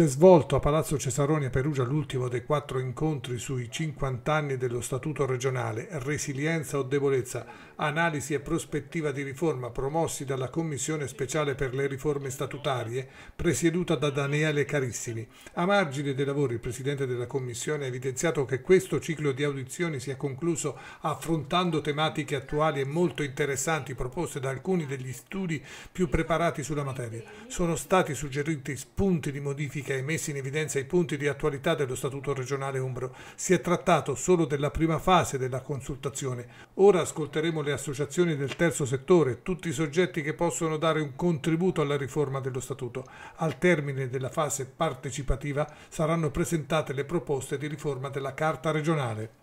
Si è svolto a Palazzo Cesaroni a Perugia l'ultimo dei quattro incontri sui 50 anni dello Statuto regionale, resilienza o debolezza, analisi e prospettiva di riforma promossi dalla Commissione speciale per le riforme statutarie, presieduta da Daniele Carissimi. A margine dei lavori il Presidente della Commissione ha evidenziato che questo ciclo di audizioni si è concluso affrontando tematiche attuali e molto interessanti proposte da alcuni degli studi più preparati sulla materia. Sono stati suggeriti spunti di modifica che ha messo in evidenza i punti di attualità dello Statuto regionale Umbro. Si è trattato solo della prima fase della consultazione. Ora ascolteremo le associazioni del terzo settore, tutti i soggetti che possono dare un contributo alla riforma dello Statuto. Al termine della fase partecipativa saranno presentate le proposte di riforma della Carta regionale.